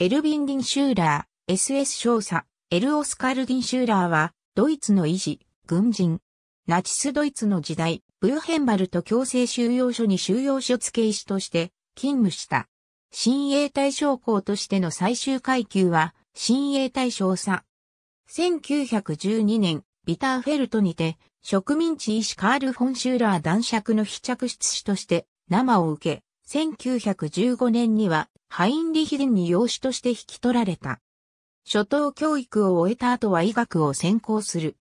エルビン・ディンシューラー、SS 少佐、エル・オスカル・ディンシューラーは、ドイツの維持、軍人。ナチスドイツの時代、ブルヘンバルト強制収容所に収容所付け医師として勤務した。親衛隊将校としての最終階級は、親衛隊少佐。1912年、ビターフェルトにて、植民地医師カール・フォン・シューラー男爵の非着室師として、生を受け、1915年にはハインリヒデンに養子として引き取られた。初等教育を終えた後は医学を専攻する。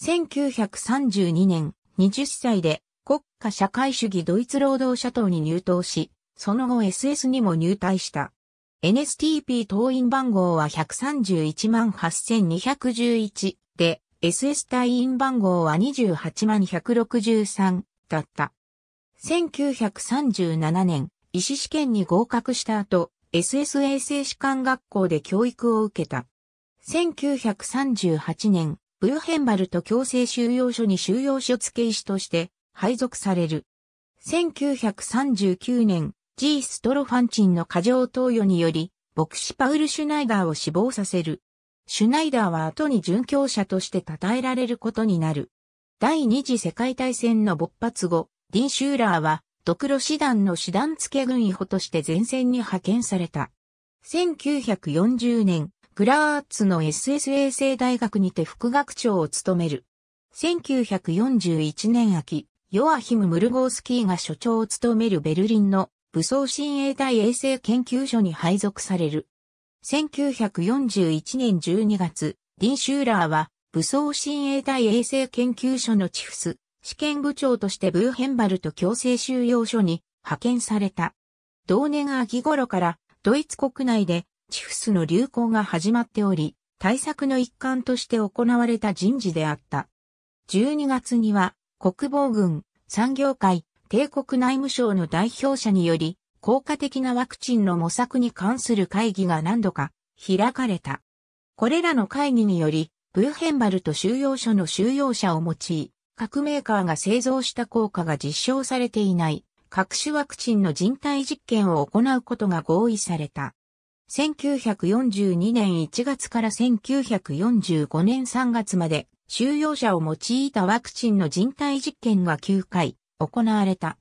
1932年、20歳で国家社会主義ドイツ労働者党に入党し、その後 SS にも入隊した。NSTP 党員番号は1318,8211で、SS 隊員番号は28163だった。1937年、医師試験に合格した後、SS 衛生士官学校で教育を受けた。1938年、ブルヘンバルト強制収容所に収容所付医師として配属される。1939年、G ストロファンチンの過剰投与により、牧師パウル・シュナイダーを死亡させる。シュナイダーは後に殉教者として称えられることになる。第二次世界大戦の勃発後、ディン・シューラーは、ドクロ師団の師団付軍医補として前線に派遣された。1940年、グラーツの SS 衛星大学にて副学長を務める。1941年秋、ヨアヒム・ムルゴースキーが所長を務めるベルリンの武装親衛隊衛星研究所に配属される。1941年12月、ディン・シューラーは武装親衛隊衛星研究所のチフス、試験部長としてブーヘンバルト強制収容所に派遣された。同年秋頃からドイツ国内でチフスの流行が始まっており、対策の一環として行われた人事であった。12月には国防軍、産業界、帝国内務省の代表者により、効果的なワクチンの模索に関する会議が何度か開かれた。これらの会議により、ブーヘンバルト収容所の収容者を用い、各メーカーが製造した効果が実証されていない各種ワクチンの人体実験を行うことが合意された。1942年1月から1945年3月まで収容者を用いたワクチンの人体実験が9回行われた。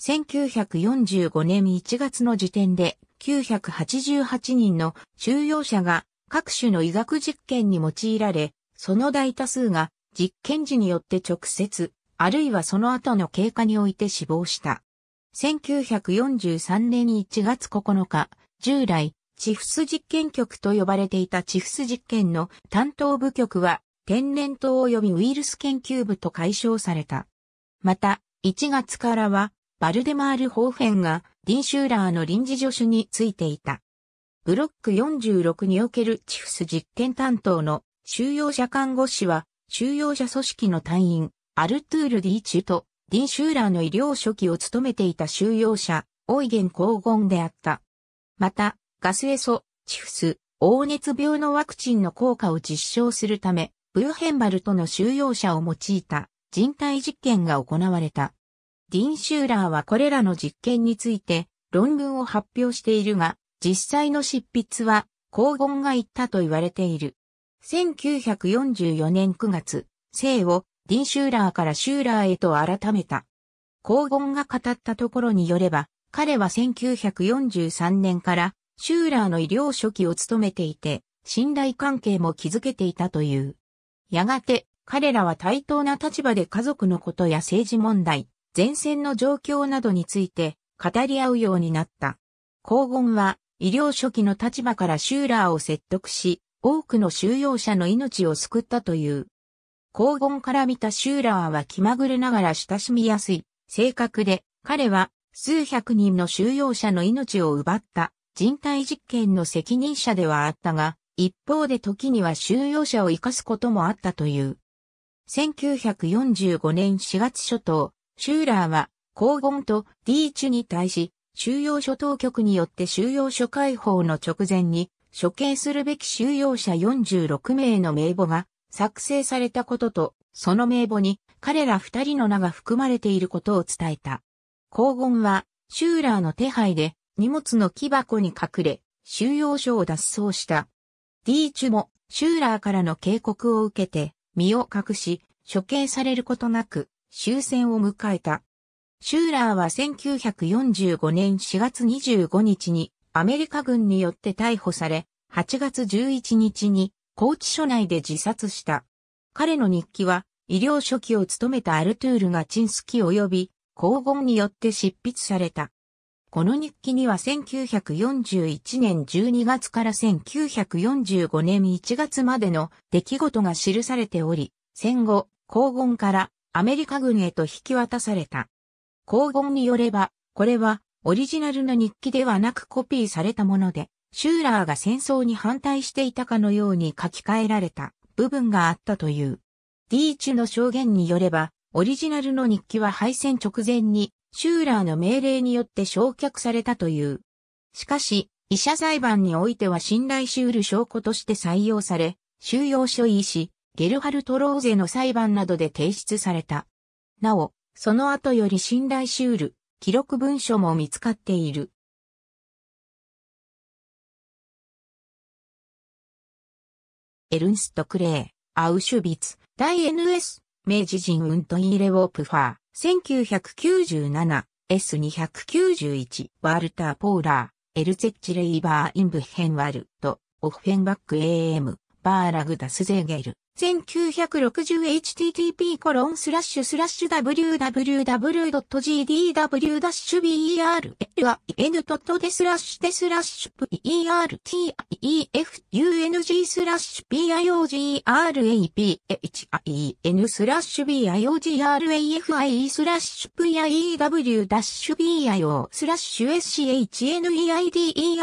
1945年1月の時点で988人の収容者が各種の医学実験に用いられ、その大多数が実験時によって直接、あるいはその後の経過において死亡した。1943年1月9日、従来、チフス実験局と呼ばれていたチフス実験の担当部局は、天然痘及びウイルス研究部と解消された。また、1月からは、バルデマール・ホーフェンが、ディンシューラーの臨時助手についていた。ブロック46におけるチフス実験担当の収容者看護師は、収容者組織の隊員、アルトゥール・ディーチュと、ディン・シューラーの医療初期を務めていた収容者、オイゲン・コーゴンであった。また、ガスエソ、チフス、黄熱病のワクチンの効果を実証するため、ブーヘンバルトの収容者を用いた人体実験が行われた。ディン・シューラーはこれらの実験について論文を発表しているが、実際の執筆は、高言が言ったと言われている。1944年9月、姓をディン・シューラーからシューラーへと改めた。黄言が語ったところによれば、彼は1943年からシューラーの医療初期を務めていて、信頼関係も築けていたという。やがて、彼らは対等な立場で家族のことや政治問題、前線の状況などについて語り合うようになった。黄言は医療初期の立場からシューラーを説得し、多くの収容者の命を救ったという。黄金から見たシューラーは気まぐれながら親しみやすい性格で、彼は数百人の収容者の命を奪った人体実験の責任者ではあったが、一方で時には収容者を生かすこともあったという。1945年4月初頭、シューラーは、黄金とディーチュに対し、収容所当局によって収容所解放の直前に、処刑するべき収容者46名の名簿が作成されたことと、その名簿に彼ら二人の名が含まれていることを伝えた。黄金は、シューラーの手配で荷物の木箱に隠れ、収容所を脱走した。ディーチュも、シューラーからの警告を受けて、身を隠し、処刑されることなく、終戦を迎えた。シューラーは1945年4月25日にアメリカ軍によって逮捕され、8月11日に高知署内で自殺した。彼の日記は、医療初期を務めたアルトゥールがチンスキ及び、黄言によって執筆された。この日記には1941年12月から1945年1月までの出来事が記されており、戦後、黄言からアメリカ軍へと引き渡された。黄金によれば、これはオリジナルの日記ではなくコピーされたもので、シューラーが戦争に反対していたかのように書き換えられた部分があったという。ディーチュの証言によれば、オリジナルの日記は敗戦直前にシューラーの命令によって焼却されたという。しかし、医者裁判においては信頼しうる証拠として採用され、収容所医師、ゲルハルト・ローゼの裁判などで提出された。なお、その後より信頼しうる記録文書も見つかっている。エルンスト・クレー、アウシュビッツ、大 NS、明治人ウントイーレ・ウォープファー、1997S291、ワルター・ポーラー、エルゼッチ・レイバー・インブヘンワルト、オフェンバック AM、バーラグダス・ゼーゲル、1960http コロンスラッシュスラッシュ www.gdw-berlin.de スラッシュでスラッシュ pertifung スラッシュ biographin スラッシュ b i o g r a f i e スラッシュ piew-bio スラッシュ shneidr-1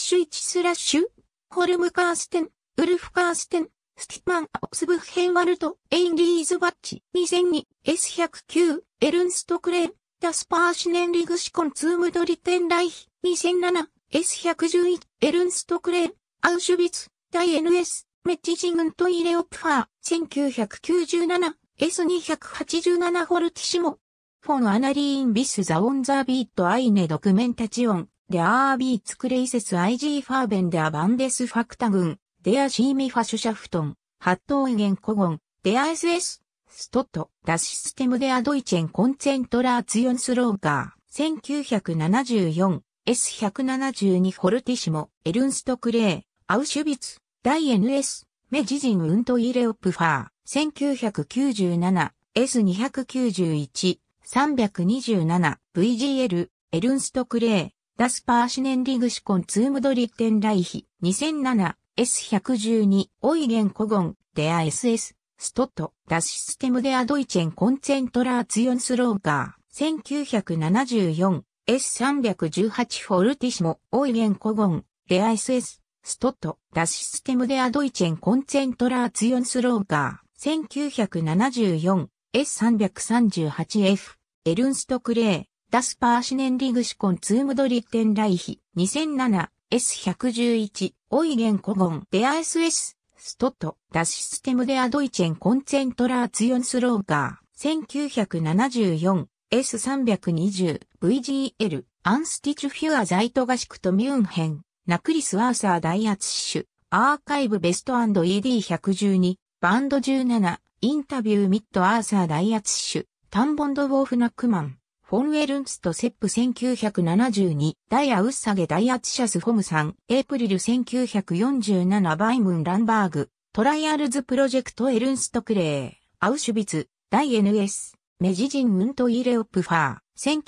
スラッシュホルムカーステンウルフカーステンスティッマン・オスブッヘンワルト・エインリーズ・バッチ、2002、S109、エルンスト・クレーン、ダスパーシネンリグシコン・ツームドリテン・ライヒ、2007、S111、エルンスト・クレーン、アウシュビツ、大 NS、メッチジグント・イレオプファー、1997、S287 ホルティシモ、フォン・アナリーン・ビス・ザ・オン・ザ・ビート・アイネ・ドクメンタチオン、デ・アービーツ・クレイセス・アイジー・ファーベン・デ・アバンデス・ファクタグン。デアシーミファシュシャフトン、ハットーイゲンコゴン、デア SS、ストット、ダシステムデアドイチェンコンセントラーツヨンスローカー、1974、S172 ホルティシモ、エルンストクレー、アウシュビツ、大 NS、メジジンウントイレオプファー、1997、S291、327、VGL、エルンストクレー、ダスパーシネンリグシコンツームドリッテンライヒ、2007、S112、オイゲンコゴン、デア SS、ストット、ダシステムデアドイチェンコンセントラーツヨンスローガー、1974、S318 フォルティシモ、オイゲンコゴン、デア SS、ストット、ダシステムデアドイチェンコンセントラーツヨンスローガー、1974、S338F、エルンストクレー、ダスパーシネンリグシコンツームドリッテンライヒ、2007、S111、オイゲンコゴン、デア SS、ストット、ダシステムデアドイチェンコンセントラーツヨンスローガー、1974、S320、VGL、アンスティチュフュアザイトガシクトミュンヘン、ナクリスワーサーダイアツシュ、アーカイブベスト &ED112、バンド17、インタビューミッドアーサーダイアツシュ、タンボンドウォーフナックマン。フォン・ウェルンスト・セップ1972、ダイア・ウッサゲ・ダイア・ツシャス・フォムさん、エイプリル1947バイムン・ランバーグ、トライアルズ・プロジェクト・エルンスト・クレー、アウシュビツ、ダイ NS、メジジン・ムント・イレオプファー、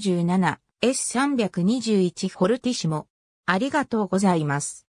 1997、S321 ホルティシモ。ありがとうございます。